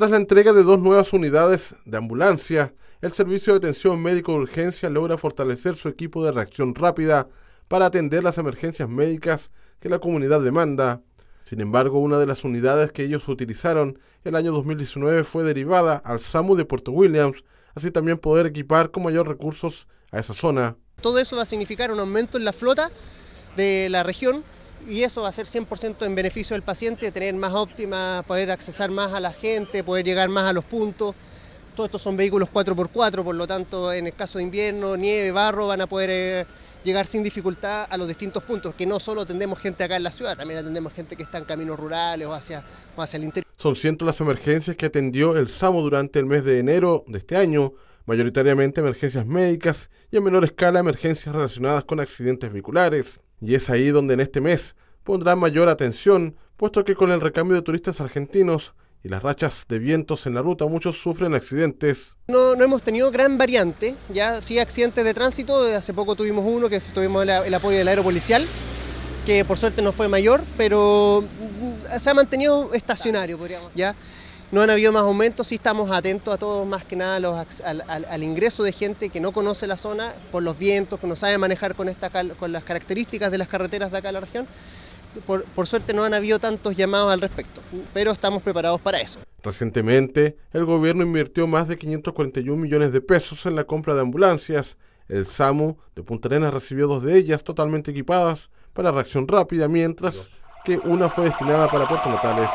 Tras la entrega de dos nuevas unidades de ambulancia, el Servicio de Atención Médico de Urgencia logra fortalecer su equipo de reacción rápida para atender las emergencias médicas que la comunidad demanda. Sin embargo, una de las unidades que ellos utilizaron el año 2019 fue derivada al SAMU de Puerto Williams, así también poder equipar con mayores recursos a esa zona. Todo eso va a significar un aumento en la flota de la región y eso va a ser 100% en beneficio del paciente, tener más óptima, poder accesar más a la gente, poder llegar más a los puntos. Todos estos son vehículos 4x4, por lo tanto, en el caso de invierno, nieve, barro, van a poder eh, llegar sin dificultad a los distintos puntos, que no solo atendemos gente acá en la ciudad, también atendemos gente que está en caminos rurales o hacia, el interior. Son cientos las emergencias que atendió el SAMO durante el mes de enero de este año, mayoritariamente emergencias médicas y en menor escala emergencias relacionadas con accidentes vehiculares. Y es ahí donde en este mes pondrá mayor atención, puesto que con el recambio de turistas argentinos y las rachas de vientos en la ruta, muchos sufren accidentes. No, no hemos tenido gran variante, ya sí accidentes de tránsito, hace poco tuvimos uno que tuvimos el, apoyo del aeropolicial, que por suerte no fue mayor, pero mm, se ha mantenido estacionario, podríamos decir no han habido más aumentos, sí estamos atentos a todos, más que nada los, al, ingreso de gente que no conoce la zona por los vientos, que no sabe manejar con, esta, con las características de las carreteras de acá en la región. Por, por suerte no han habido tantos llamados al respecto, pero estamos preparados para eso. Recientemente, el gobierno invirtió más de 541 millones de pesos en la compra de ambulancias. El SAMU de Punta Arenas recibió dos de ellas totalmente equipadas para reacción rápida, mientras que una fue destinada para Puerto Natales.